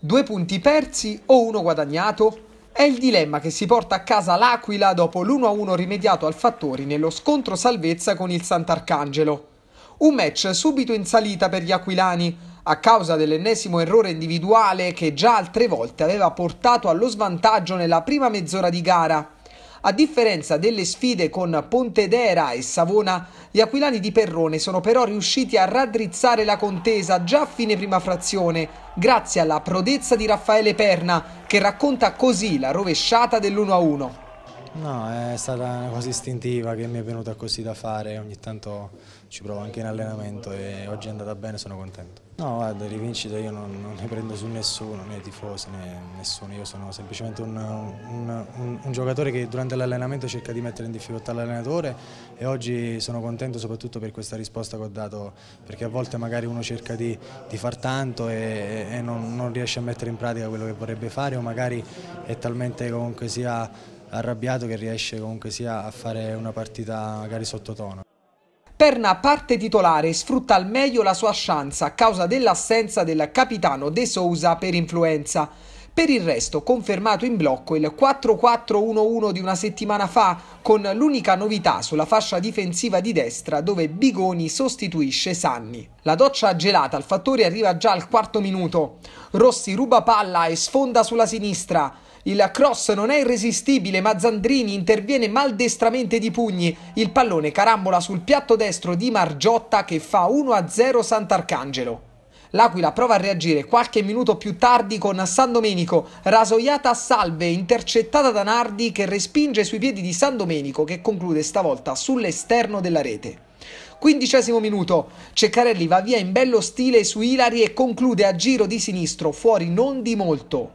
Due punti persi o uno guadagnato? È il dilemma che si porta a casa l'Aquila dopo l'1-1 rimediato al Fattori nello scontro salvezza con il Sant'Arcangelo. Un match subito in salita per gli aquilani, a causa dell'ennesimo errore individuale che già altre volte aveva portato allo svantaggio nella prima mezz'ora di gara. A differenza delle sfide con Pontedera e Savona, gli aquilani di Perrone sono però riusciti a raddrizzare la contesa già a fine prima frazione, grazie alla prodezza di Raffaele Perna, che racconta così la rovesciata dell'1-1. No, è stata una cosa istintiva che mi è venuta così da fare, ogni tanto ci provo anche in allenamento e oggi è andata bene, sono contento. No, guarda, rivincita io non, non ne prendo su nessuno, né tifosi né nessuno, io sono semplicemente un, un, un, un giocatore che durante l'allenamento cerca di mettere in difficoltà l'allenatore e oggi sono contento soprattutto per questa risposta che ho dato, perché a volte magari uno cerca di, di far tanto e, e non, non riesce a mettere in pratica quello che vorrebbe fare o magari è talmente comunque sia arrabbiato che riesce comunque sia a fare una partita magari sottotono. Perna, parte titolare, sfrutta al meglio la sua chance a causa dell'assenza del capitano De Sousa per influenza. Per il resto, confermato in blocco il 4-4-1-1 di una settimana fa, con l'unica novità sulla fascia difensiva di destra dove Bigoni sostituisce Sanni. La doccia gelata al fattore arriva già al quarto minuto. Rossi ruba palla e sfonda sulla sinistra. Il cross non è irresistibile, ma Zandrini interviene maldestramente di pugni. Il pallone carambola sul piatto destro di Margiotta che fa 1-0 Sant'Arcangelo. L'Aquila prova a reagire qualche minuto più tardi con San Domenico, rasoiata a salve, intercettata da Nardi che respinge sui piedi di San Domenico che conclude stavolta sull'esterno della rete. Quindicesimo minuto, Ceccarelli va via in bello stile su Ilari e conclude a giro di sinistro, fuori non di molto.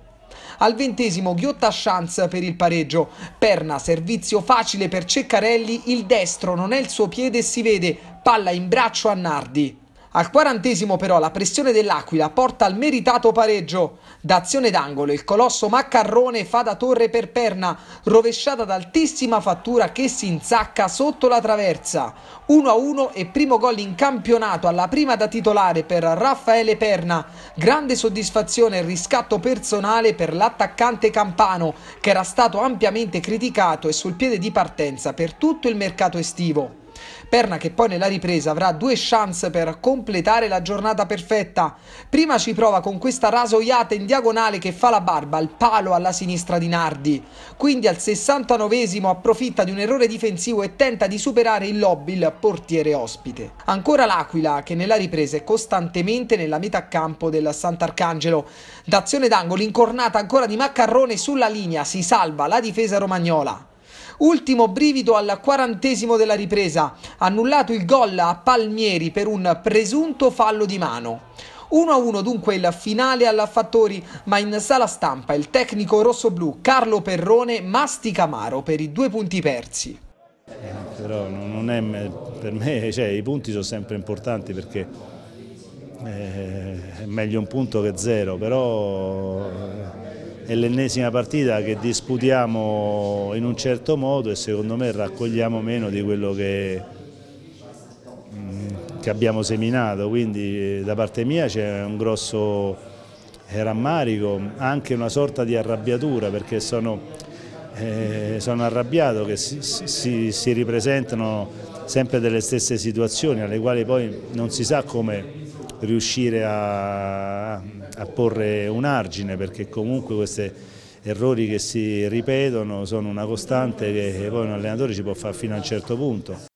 Al ventesimo Ghiotta chance per il pareggio. Perna, servizio facile per Ceccarelli, il destro non è il suo piede e si vede, palla in braccio a Nardi. Al quarantesimo però la pressione dell'Aquila porta al meritato pareggio. D'azione d'angolo il colosso Maccarrone fa da torre per perna, rovesciata da altissima fattura che si insacca sotto la traversa. 1-1 e primo gol in campionato alla prima da titolare per Raffaele Perna. Grande soddisfazione e riscatto personale per l'attaccante campano che era stato ampiamente criticato e sul piede di partenza per tutto il mercato estivo. Perna che poi nella ripresa avrà due chance per completare la giornata perfetta. Prima ci prova con questa rasoiata in diagonale che fa la barba al palo alla sinistra di Nardi. Quindi al 69esimo approfitta di un errore difensivo e tenta di superare il lobby il portiere ospite. Ancora l'Aquila che nella ripresa è costantemente nella metà campo del Sant'Arcangelo. D'azione d'angolo incornata ancora di Maccarrone sulla linea si salva la difesa romagnola. Ultimo brivido al quarantesimo della ripresa, annullato il gol a Palmieri per un presunto fallo di mano. 1-1 dunque il finale alla Fattori, ma in sala stampa il tecnico rossoblù Carlo Perrone mastica amaro per i due punti persi. Però non è per me, cioè, i punti sono sempre importanti perché eh, è meglio un punto che zero, però è l'ennesima partita che disputiamo in un certo modo e secondo me raccogliamo meno di quello che, mm, che abbiamo seminato, quindi eh, da parte mia c'è un grosso eh, rammarico, anche una sorta di arrabbiatura perché sono, eh, sono arrabbiato che si, si, si ripresentano sempre delle stesse situazioni alle quali poi non si sa come riuscire a, a porre un argine perché comunque questi errori che si ripetono sono una costante che poi un allenatore ci può fare fino a un certo punto.